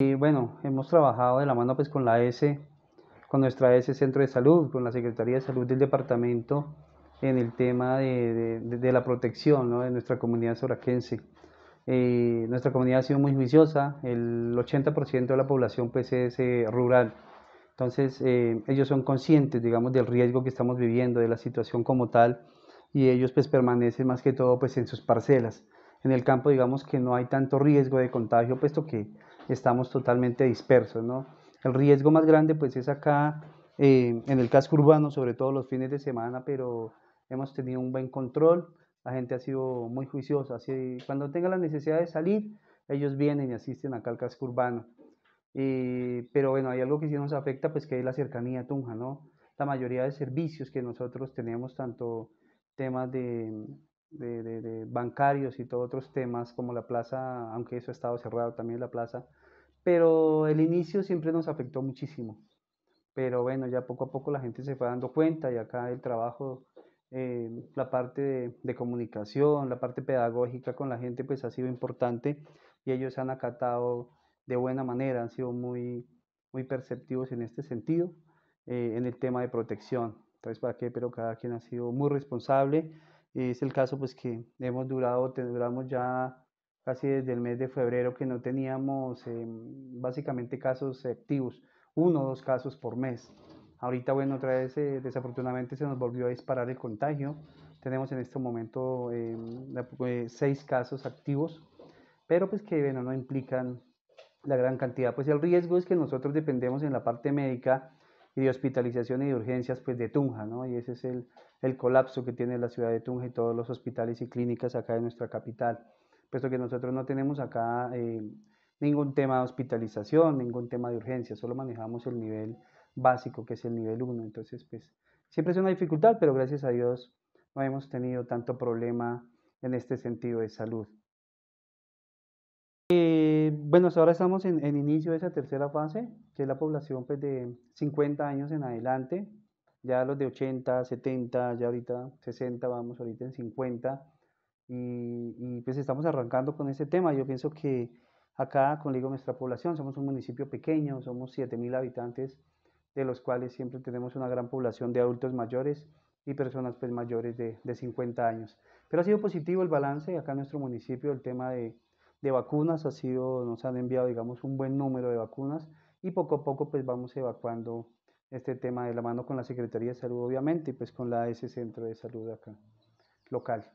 Y bueno, hemos trabajado de la mano pues con la S, con nuestra S Centro de Salud, con la Secretaría de Salud del Departamento en el tema de, la protección de nuestra comunidad soraquense. Eh, nuestra comunidad ha sido muy juiciosa, el 80% de la población pues es eh, rural, entonces eh, ellos son conscientes, digamos, del riesgo que estamos viviendo, de la situación como tal, y ellos pues permanecen más que todo pues en sus parcelas. En el campo digamos que no hay tanto riesgo de contagio, puesto que estamos totalmente dispersos, ¿no? El riesgo más grande pues es acá eh, en el casco urbano, sobre todo los fines de semana, pero hemos tenido un buen control, la gente ha sido muy juiciosa, así cuando tenga la necesidad de salir, ellos vienen y asisten acá al casco urbano. pero bueno, hay algo que sí nos afecta, pues que es la cercanía a Tunja, ¿no? La mayoría de servicios que nosotros tenemos, tanto temas de de, bancarios y todos otros temas, como la plaza, aunque eso ha estado cerrado también la plaza, pero el inicio siempre nos afectó muchísimo. Pero bueno, ya poco a poco la gente se fue dando cuenta y acá el trabajo, eh, la parte de, comunicación, la parte pedagógica con la gente, pues ha sido importante y ellos han acatado de buena manera, han sido muy, muy perceptivos en este sentido, eh, en el tema de protección. Entonces, ¿para qué? Pero cada quien ha sido muy responsable es el caso pues que hemos durado, duramos ya casi desde el mes de febrero que no teníamos em, básicamente casos activos, uno o dos casos por mes. Ahorita, bueno, otra vez eh, desafortunadamente se nos volvió a disparar el contagio. Tenemos en este momento em, eh, seis casos activos, pero pues que bueno, no implican la gran cantidad. Pues el riesgo es que nosotros dependemos en la parte médica y de hospitalización y de urgencias pues, de Tunja, ¿no? Y ese es el, colapso que tiene la ciudad de Tunja y todos los hospitales y clínicas acá de nuestra capital, puesto que nosotros no tenemos acá eh, ningún tema de hospitalización, ningún tema de urgencias, solo manejamos el nivel básico, que es el nivel 1. Entonces, pues siempre es una dificultad, pero gracias a Dios no hemos tenido tanto problema en este sentido de salud. Eh, bueno, ahora estamos en el inicio de esa tercera fase, que es la población pues, de 50 años en adelante, ya los de 80, 70, ya ahorita 60, vamos ahorita en 50, y, pues estamos arrancando con ese tema. Yo pienso que acá, con digo, nuestra población, somos un municipio pequeño, somos 7.000 habitantes, de los cuales siempre tenemos una gran población de adultos mayores y personas pues, mayores de, de 50 años. Pero ha sido positivo el balance acá en nuestro municipio, el tema de de vacunas ha sido, nos han enviado, digamos, un buen número de vacunas y poco a poco pues vamos evacuando este tema de la mano con la Secretaría de Salud, obviamente, y pues con la ese Centro de Salud acá, local.